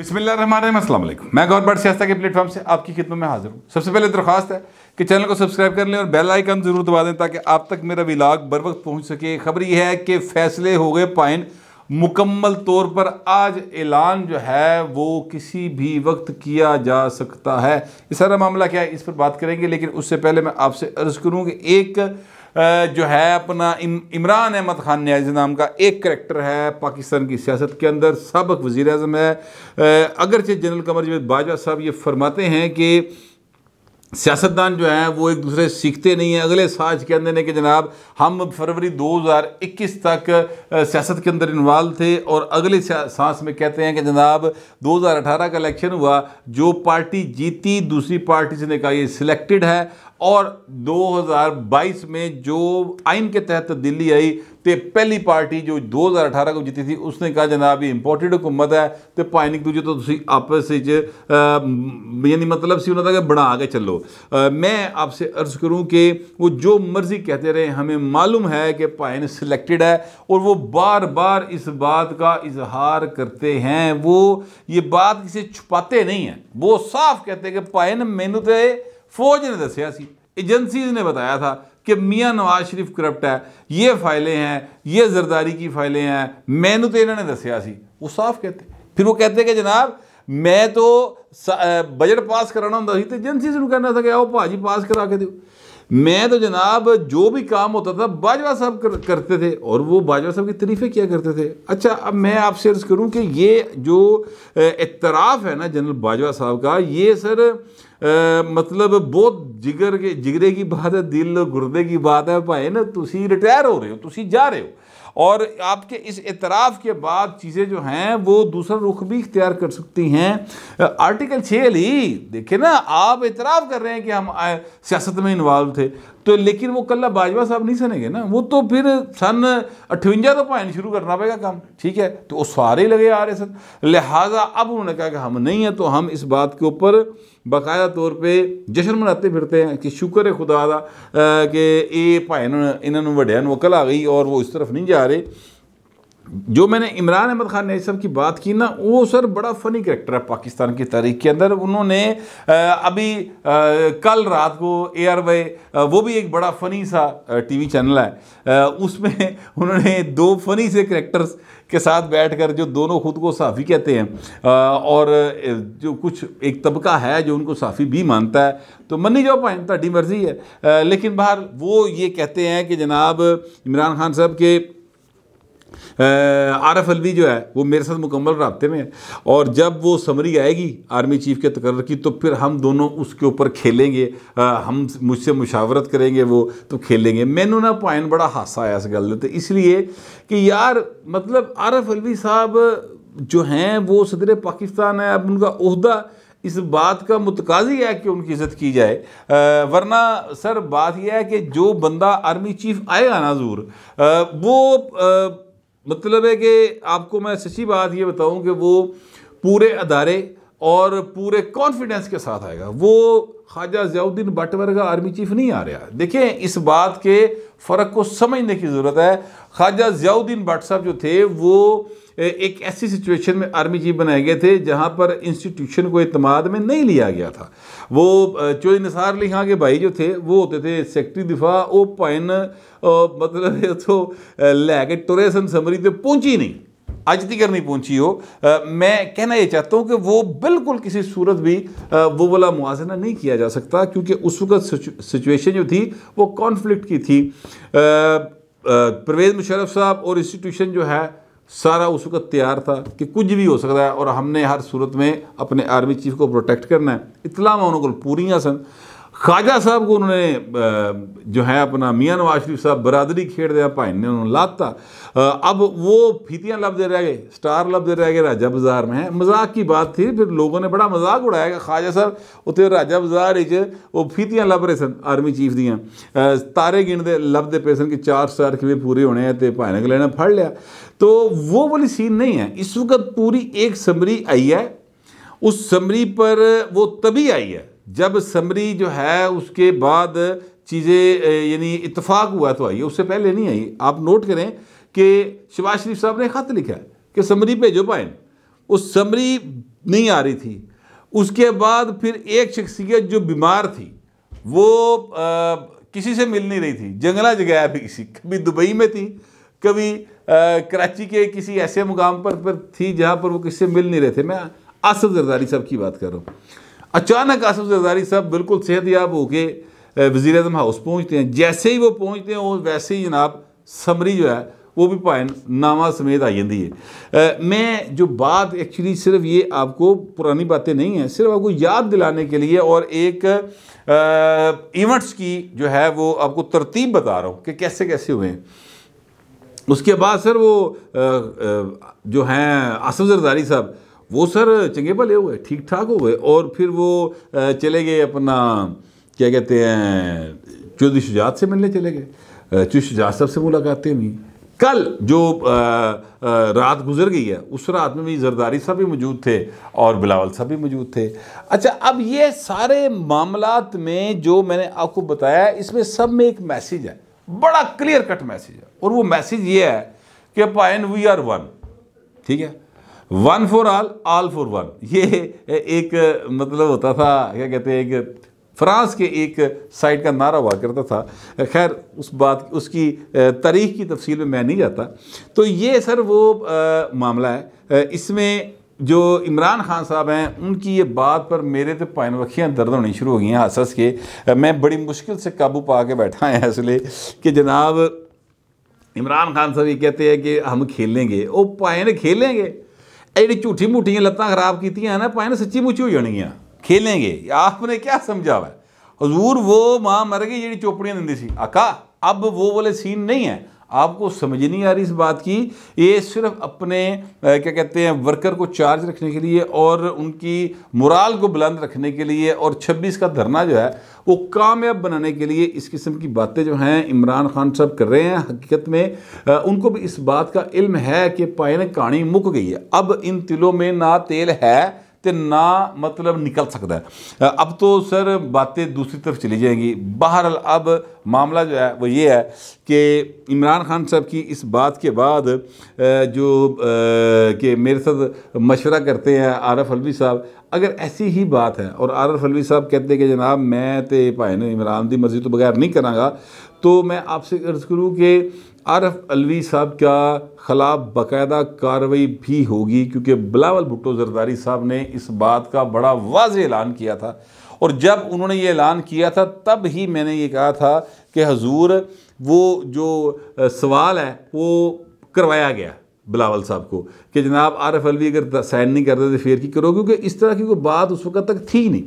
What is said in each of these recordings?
बिस्मिल्लाम मैं गौर सियासत के प्लेटफॉर्म से आपकी खिदमत में हाजिर हूँ सबसे पहले दरख्वास्त है कि चैनल को सब्सक्राइब कर लें और बेल आइकन ज़रूर दबा दें ताकि आप तक मेरा विलाग बर वक्त पहुँच सके खबर यह है कि फैसले हो गए पाइन मुकम्मल तौर पर आज ऐलान जो है वो किसी भी वक्त किया जा सकता है ये सारा मामला क्या है इस पर बात करेंगे लेकिन उससे पहले मैं आपसे अर्ज़ करूँ कि एक जो है अपना इम, इमरान अहमद खान न्याज नाम का एक करेक्टर है पाकिस्तान की सियासत के अंदर सबक वज़ी अजम है अगरचे जनरल कमर जवेद बाजवा साहब ये फरमाते हैं कि सियासतदान जो हैं वो एक दूसरे सीखते नहीं हैं अगले साज के अंदर ने कि जनाब हम फरवरी 2021 तक सियासत के अंदर इन्वाल्व थे और अगले सांस में कहते हैं कि जनाब 2018 का इलेक्शन हुआ जो पार्टी जीती दूसरी पार्टी से ने कहा ये सिलेक्टेड है और 2022 में जो आइन के तहत दिल्ली आई तो पहली पार्टी जो 2018 को जीती थी उसने कहा जनाब ये इंपोर्टेंट हुकूमत है तो भाई एक दूजे तो आपस यानी मतलब सी उन्होंने कहा बना के चलो आ, मैं आपसे अर्ज करूं कि वो जो मर्ज़ी कहते रहे हमें मालूम है कि भाई सिलेक्टेड है और वो बार बार इस बात का इजहार करते हैं वो ये बात किसी छुपाते नहीं हैं वो साफ कहते हैं कि भाई मैनू तो फौज ने दसिया एजेंसी ने बताया था कि मियाँ नवाज शरीफ करप्ट है ये फाइलें हैं ये जरदारी की फाइलें हैं मैंने तो इन्होंने दसिया वो साफ कहते फिर वो कहते कि जनाब मैं तो बजट पास कराना होंगे तो एजेंसी ने कहना था कि आओ भाजी पास करा के दो मैं तो जनाब जो भी काम होता था बाजवा साहब कर, करते थे और वो बाजवा साहब की तरीफ़े किया करते थे अच्छा अब मैं आपसे अर्ज़ करूं कि ये जो इतराफ़ है ना जनरल बाजवा साहब का ये सर मतलब बहुत जिगर के जिगरे की बात है दिल गुरदे की बात है भाई ना तुम रिटायर हो रहे हो तुम जा रहे हो और आपके इस एतराफ़ के बाद चीज़ें जो हैं वो दूसरा रुख भी इख्तियार कर सकती हैं आर्टिकल छः अली देखिए ना आप एतराफ़ कर रहे हैं कि हम सियासत में इन्वॉल्व थे तो लेकिन वो कल्ला बाजवा साहब नहीं सनेंगे ना वो तो फिर सन अठवंजा तो भाई शुरू करना पड़ेगा काम ठीक है तो वो सारे लगे आ रहे सर लिहाजा अब उन्होंने कहा कि हम नहीं हैं तो हम इस बात के ऊपर बाकायदा तौर पे जश्न मनाते फिरते हैं कि शुक्र है खुदा का कि ये भाई इन्होंने वड्या वकल आ गई और वो इस तरफ नहीं जा रहे जो मैंने इमरान अहमद खान नई सब की बात की ना वो सर बड़ा फ़नी करेक्टर है पाकिस्तान की तारीख के अंदर उन्होंने अभी कल रात को ए आर वे वो भी एक बड़ा फ़नी सा टीवी चैनल है उसमें उन्होंने दो फ़नी से करेक्टर्स के साथ बैठकर जो दोनों खुद को साफ़ी कहते हैं और जो कुछ एक तबका है जो उनको साफ़ी भी मानता है तो मनी जाओ पाए ताकि मर्जी है लेकिन बाहर वो ये कहते हैं कि जनाब इमरान खान साहब के आर एफ अलवी जो है वो मेरे साथ मुकम्मल रबते में है और जब वो समरी आएगी आर्मी चीफ के तकर्र की तो फिर हम दोनों उसके ऊपर खेलेंगे आ, हम मुझसे मुशावरत करेंगे वो तो खेलेंगे मैनू ना पॉइंट बड़ा हादसा आया इस गल तो इसलिए कि यार मतलब आर एफ अलवी साहब जो हैं वो सदर पाकिस्तान है अब उनका उहदा इस बात का मुतकाजी है कि उनकी इज्जत की जाए आ, वरना सर बात यह है कि जो बंदा आर्मी चीफ आएगा ना जूर वो आ, मतलब है कि आपको मैं सच्ची बात ये बताऊं कि वो पूरे अदारे और पूरे कॉन्फिडेंस के साथ आएगा वो ख्वाजा जयाउद्दीन बटवर का आर्मी चीफ नहीं आ रहा देखें इस बात के फ़र्क को समझने की ज़रूरत है ख्वाजा ज़ियाउद्दीन भट्ट साहब जो थे वो एक ऐसी सिचुएशन में आर्मी चीफ बनाए गए थे जहाँ पर इंस्टीट्यूशन को अतमाद में नहीं लिया गया था वो चो निसार अली खां के भाई जो थे वो होते थे सेक्रेटरी दिफा वो पाइन मतलब तो लैके टोरेसन समरी तो पहुँची नहीं आज तक नहीं पहुंची हो आ, मैं कहना यह चाहता हूँ कि वो बिल्कुल किसी सूरत भी आ, वो वाला मुआजना नहीं किया जा सकता क्योंकि उस वक्त सिचुएशन जो थी वो कॉन्फ्लिक्ट की थी परवेज़ मुशरफ साहब और इंस्टीट्यूशन जो है सारा उस वक्त तैयार था कि कुछ भी हो सकता है और हमने हर सूरत में अपने आर्मी चीफ को प्रोटेक्ट करना है उन्होंने को पूरी सन ख्वाजा साहब को उन्होंने जो है अपना मियाँ नवाज शरीफ साहब बरादरी खेड़ दिया भाई ने उन्होंने लाता अब वो फीतियाँ लफ्ज रह गए स्टार लफ्ज रह गए राजा बाजार में है मजाक की बात थी फिर लोगों ने बड़ा मजाक उड़ाया कि ख्वाजा साहब उत्ते राजा बाजार वो फीतियाँ लभ रहे सन आर्मी चीफ दियाँ तारे गिणते लभते पे सन कि चार स्टार किले पूरे होने हैं तो भाई ने कलैने फड़ लिया तो वो वाली सीन नहीं है इस वक्त पूरी एक समरी आई है उस समरी पर वो तभी आई है जब समरी जो है उसके बाद चीज़ें यानी इतफाक़ हुआ तो आई उससे पहले नहीं आई आप नोट करें कि शबाज शरीफ साहब ने ख़त लिखा है कि समरी भेजो पाए उस समरी नहीं आ रही थी उसके बाद फिर एक शख्सियत जो बीमार थी वो आ, किसी से मिल नहीं रही थी जंगला जगह भी किसी कभी दुबई में थी कभी आ, कराची के किसी ऐसे मुकाम पर, पर थी जहाँ पर वो किसी से मिल नहीं रहे थे मैं आसफ जरदारी साहब की बात कर रहा हूँ अचानक आसफ जरदारी साहब बिल्कुल सेहत याब होकर वज़ी अजम हाउस पहुँचते हैं जैसे ही वो पहुँचते हैं वो वैसे ही जनाब समरी जो है वो भी भाएं नामा समेत आ जाती है मैं जो बात एक्चुअली सिर्फ ये आपको पुरानी बातें नहीं हैं सिर्फ आपको याद दिलाने के लिए और एक इवेंट्स की जो है वो आपको तरतीब बता रहा हूँ कि कैसे कैसे हुए हैं उसके बाद सर वो आ, जो हैं आसफ जरदारी साहब वो सर चंगे भले हुए ठीक ठाक हो गए और फिर वो चले गए अपना क्या कहते हैं चौधरी शुजात से मिलने चले गए चौधरी शुजात साहब से मुलाकातें हुई कल जो रात गुजर गई है उस रात में भी जरदारी साहब भी मौजूद थे और बिलावल साहब भी मौजूद थे अच्छा अब ये सारे मामलात में जो मैंने आपको बताया इसमें सब में एक मैसेज है बड़ा क्लियर कट मैसेज है और वो मैसेज ये है कि पाइन वी आर वन ठीक है one for all all for one ये एक मतलब होता था क्या कहते हैं एक फ्रांस के एक साइड का नारा हुआ करता था खैर उस बात उसकी तारीख की तफसील में मैं नहीं जाता तो ये सर वो आ, मामला है इसमें जो इमरान खान साहब हैं उनकी ये बात पर मेरे तो पाइन वखियाँ दर्द होनी शुरू हो गई हैं हसस के मैं बड़ी मुश्किल से काबू पा के बैठा है इसलिए कि जनाब इमरान खान साहब ये कहते हैं कि हम खेलेंगे ओ पाइन खेलेंगे ਇਹ ਜਿਹੜੀ ਝੂਠੀ ਮੂਠੀਆਂ ਲੱਤਾਂ ਖਰਾਬ ਕੀਤੀਆਂ ਨਾ ਪਾਇਨ ਸੱਚੀ ਮੁੱਚੀ ਹੋ ਜਾਣਗੀਆਂ ਖੇਲेंगे ਆਪਨੇ ਕੀ ਸਮਝਾਵਾ ਹਜ਼ੂਰ ਉਹ ਮਾਂ ਮਰ ਗਈ ਜਿਹੜੀ ਚੋਪੜੀਆਂ ਦਿੰਦੀ ਸੀ ਆਕਾ ਅਬ ਉਹ ਵਾਲੇ ਸੀਨ ਨਹੀਂ ਹੈ आपको समझ नहीं आ रही इस बात की ये सिर्फ अपने क्या कहते हैं वर्कर को चार्ज रखने के लिए और उनकी मुराल को बुलंद रखने के लिए और 26 का धरना जो है वो कामयाब बनाने के लिए इस किस्म की बातें जो हैं इमरान खान साहब कर रहे हैं हकीकत में उनको भी इस बात का इल्म है कि पायन कहानी मुक गई है अब इन तिलों में ना तेल है तो ना मतलब निकल सकता है अब तो सर बातें दूसरी तरफ चली जाएंगी बहर अब मामला जो है वो ये है कि इमरान खान साहब की इस बात के बाद जो कि मेरे साथ मशवरा करते हैं आरफ अलवी साहब अगर ऐसी ही बात है और आरफ अलवी साहब कहते हैं कि जनाब मैं तो भाई ने इमरान की मर्जी तो बगैर नहीं कराँगा तो मैं आपसे अर्ज़ करूँ कि आरफ अलवी साहब का खिलाफ बाकायदा कार्रवाई भी होगी क्योंकि बिलावल भुट्टो जरदारी साहब ने इस बात का बड़ा वाज ऐलान किया था और जब उन्होंने ये ऐलान किया था तब ही मैंने ये कहा था कि हजूर वो जो सवाल है वो करवाया गया बिलावल साहब को कि जनाब आरफ अलवी अगर साइन नहीं करते तो फिर की करो क्योंकि इस तरह की कोई बात उस वक्त तक थी नहीं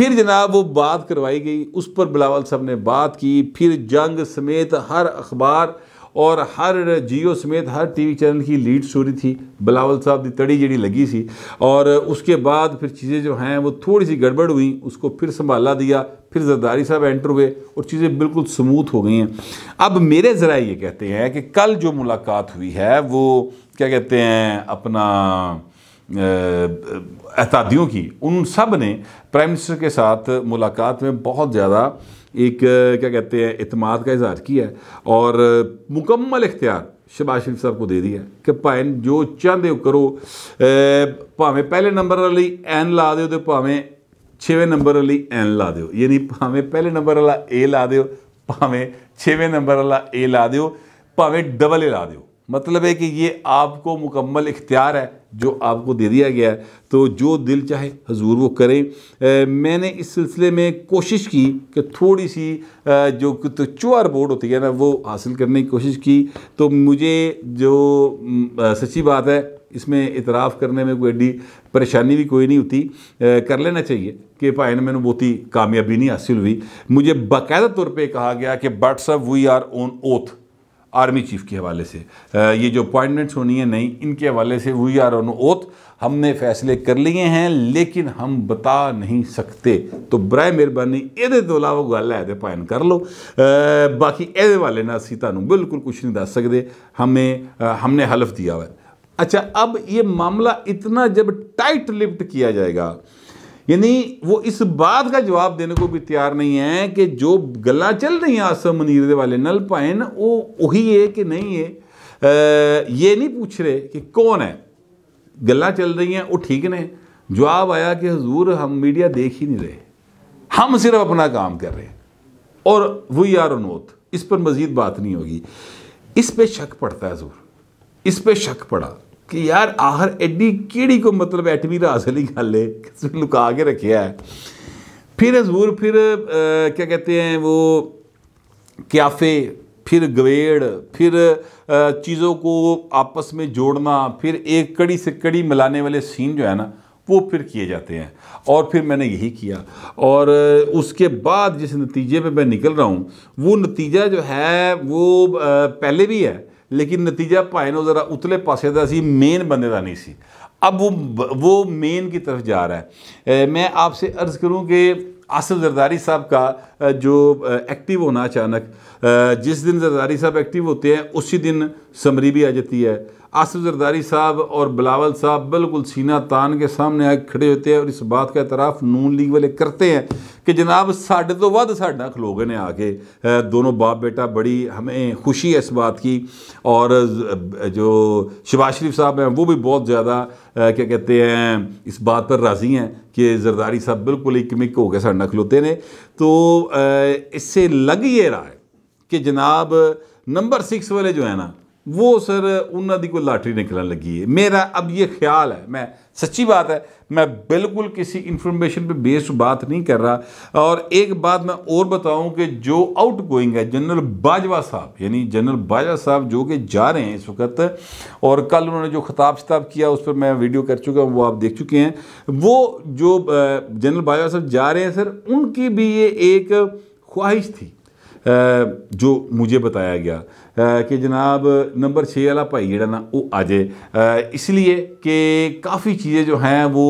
फिर जनाब वो बात करवाई गई उस पर बिलावल साहब ने बात की फिर जंग समेत हर अखबार और हर जियो समेत हर टीवी चैनल की लीड स्टोरी थी बिलावल साहब की तड़ी जड़ी लगी सी और उसके बाद फिर चीज़ें जो हैं वो थोड़ी सी गड़बड़ हुई उसको फिर संभाला दिया फिर जरदारी साहब एंटर हुए और चीज़ें बिल्कुल स्मूथ हो गई हैं अब मेरे ज़रा ये कहते हैं कि कल जो मुलाकात हुई है वो क्या कहते हैं अपना एतादियों की उन सब ने प्राइम मिनिस्टर के साथ मुलाकात में बहुत ज़्यादा एक क्या कहते हैं इतमाद का इजहार किया है और मुकम्मल इख्तियार शबाज शरीफ साहब को दे दिया कि भाई जो चाहते हो करो भावें पहले नंबर वाली एन ला दो तो भावें छेवें नंबर वाली एन ला दो यानी भावें पहले नंबर वाला ए ला दौ भावें छेवें नंबर वाला ए ला दौ भावें डबल ए ला दौ मतलब है कि ये आपको मुकम्मल इख्तियार है जो आपको दे दिया गया है तो जो दिल चाहे हजूर वो करें मैंने इस सिलसिले में कोशिश की कि थोड़ी सी जो तो चुआर बोर्ड होती है ना वो हासिल करने की कोशिश की तो मुझे जो आ, सच्ची बात है इसमें इतराफ़ करने में कोई एडी परेशानी भी कोई नहीं होती कर लेना चाहिए कि भाई ने मैंने बहुत ही कामयाबी नहीं हासिल हुई मुझे बाकायदा तौर पर कहा गया कि but we are on oath army chief के हवाले से ये जो अपॉइंटमेंट्स होनी है नहीं इनके हवाले से वी आर ऑन ओथ हमने फैसले कर लिए हैं लेकिन हम बता नहीं सकते तो बर मेहरबानी ये तो अलावा गल है तो भाएं कर लो बाकी ये वाले ना असी तुम बिल्कुल कुछ नहीं दस सकते हमें हमने हलफ दिया हुआ अच्छा अब ये मामला इतना जब टाइट लिप्ट किया जाएगा यानी वो इस बात का जवाब देने को भी तैयार नहीं है कि जो गला चल रही है आसम मनीर वाले नल पाइन वो वही है कि नहीं है आ, ये नहीं पूछ रहे कि कौन है गला चल रही हैं वो ठीक ने जवाब आया कि हजूर हम मीडिया देख ही नहीं रहे हम सिर्फ अपना काम कर रहे हैं और वी आर नोत इस पर मज़ीद बात नहीं होगी इस पर शक पड़ता है हजूर इस पर शक पड़ा कि यार आखिर एड्डी कीड़ी को मतलब एटमी रास वाली गल है लुका के रखे है फिर हजूर फिर आ, क्या कहते हैं वो क्याफे फिर गवेड़ फिर चीज़ों को आपस में जोड़ना फिर एक कड़ी से कड़ी मिलाने वाले सीन जो है ना वो फिर किए जाते हैं और फिर मैंने यही किया और उसके बाद जिस नतीजे पे मैं निकल रहा हूँ वो नतीजा जो है वो पहले भी है लेकिन नतीजा भाई ਉਹ जरा उतले ਪਾਸੇ ਦਾ ਸੀ ਮੇਨ ਬੰਦੇ ਦਾ ਨਹੀਂ अब वो वो मेन की तरफ जा रहा है ए, मैं आपसे अर्ज़ करूं कि आसिफ जरदारी साहब का जो एक्टिव होना अचानक जिस दिन जरदारी साहब एक्टिव होते हैं उसी दिन समरी भी आ जाती है आसफ़ जरदारी साहब और बिलावल साहब बिल्कुल सीना तान के सामने आ खड़े होते हैं और इस बात का एतराफ़ नून लीग वाले करते हैं कि जनाब साढ़े तो वध साढ़ा गए ने आके दोनों बाप बेटा बड़ी हमें खुशी है इस बात की और जो शबाज शरीफ साहब हैं वो भी बहुत ज़्यादा क्या कहते हैं इस बात पर राज़ी हैं कि जरदारी साहब बिल्कुल एक हो गए साढ़ा खलोते ने तो इससे लग ये रहा है कि जनाब नंबर सिक्स वाले जो है ना वो सर उन्होंने कोई लाटरी निकलन लगी है मेरा अब ये ख्याल है मैं सच्ची बात है मैं बिल्कुल किसी इंफॉर्मेशन पे बेस्ड बात नहीं कर रहा और एक बात मैं और बताऊं कि जो आउट गोइंग है जनरल बाजवा साहब यानी जनरल बाजवा साहब जो कि जा रहे हैं इस वक्त और कल उन्होंने जो खिताब शताब किया उस पर मैं वीडियो कर चुका हूँ वो आप देख चुके हैं वो जो जनरल बाजवा साहब जा रहे हैं सर उनकी भी ये एक ख्वाहिश थी जो मुझे बताया गया कि जनाब नंबर छः वाला भाई जड़ा ना वो आ जाए इसलिए कि काफ़ी चीज़ें जो हैं वो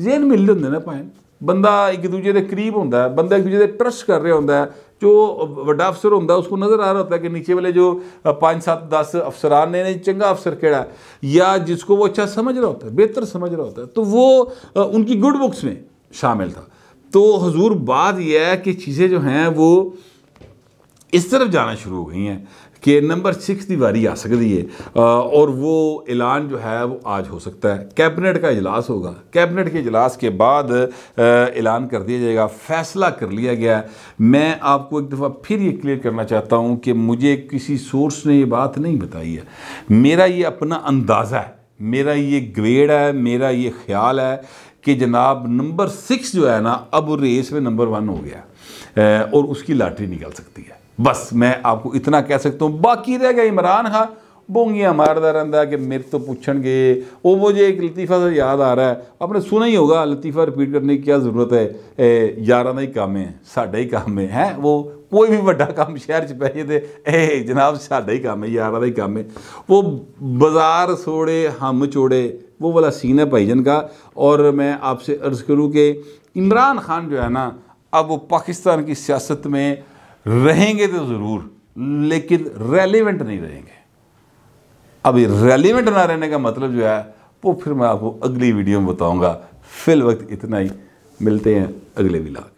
जेन मिलते होंगे ना भाएं बंदा एक दूजे के करीब हों बंदा एक दूजे ट्रस्ट कर रहा होता है जो व्डा अफसर होता है उसको नज़र आ रहा होता है कि नीचे वाले जो पाँच सात दस अफसरान ने चंगा अफसर कहड़ा है या जिसको वो अच्छा समझ रहा होता है बेहतर समझ रहा होता है तो वो उनकी गुड बुक्स में शामिल था तो हजूर बात यह है कि चीज़ें जो हैं वो इस तरफ जाना शुरू हो गई हैं कि नंबर सिक्स की वारी आ सकती है और वो ऐलान जो है वो आज हो सकता है कैबिनेट का इजलास होगा कैबिनेट के इजलास के बाद ऐलान कर दिया जाएगा फैसला कर लिया गया है मैं आपको एक दफ़ा फिर ये क्लियर करना चाहता हूँ कि मुझे किसी सोर्स ने ये बात नहीं बताई है मेरा ये अपना अंदाज़ा है मेरा ये ग्रेड है मेरा ये ख्याल है कि जनाब नंबर सिक्स जो है ना अब रेस में नंबर वन हो गया और उसकी लाटरी निकल सकती है बस मैं आपको इतना कह सकता हूँ बाकी रह गया इमरान खान बोंगियाँ मारदा रहा कि मेरे तो पूछेंगे वो मुझे एक लतीफ़ा से याद आ रहा है आपने सुना ही होगा लतीफ़ा रिपीट करने की क्या ज़रूरत है ए, यारा ही काम है साढ़ा ही काम है हैं वो कोई भी व्डा काम शहर च पै थे ए जनाब साढ़ा ही काम है यारा ही काम है वो बाजार सोड़े हम चोड़े वो वाला सीन है भाईजन का और मैं आपसे अर्ज़ करूँ कि इमरान खान जो है ना अब वो पाकिस्तान की सियासत में रहेंगे तो ज़रूर लेकिन रेलिवेंट नहीं रहेंगे अभी रेलिवेंट ना रहने का मतलब जो है वो फिर मैं आपको अगली वीडियो में बताऊंगा फिल वक्त इतना ही मिलते हैं अगले विलाग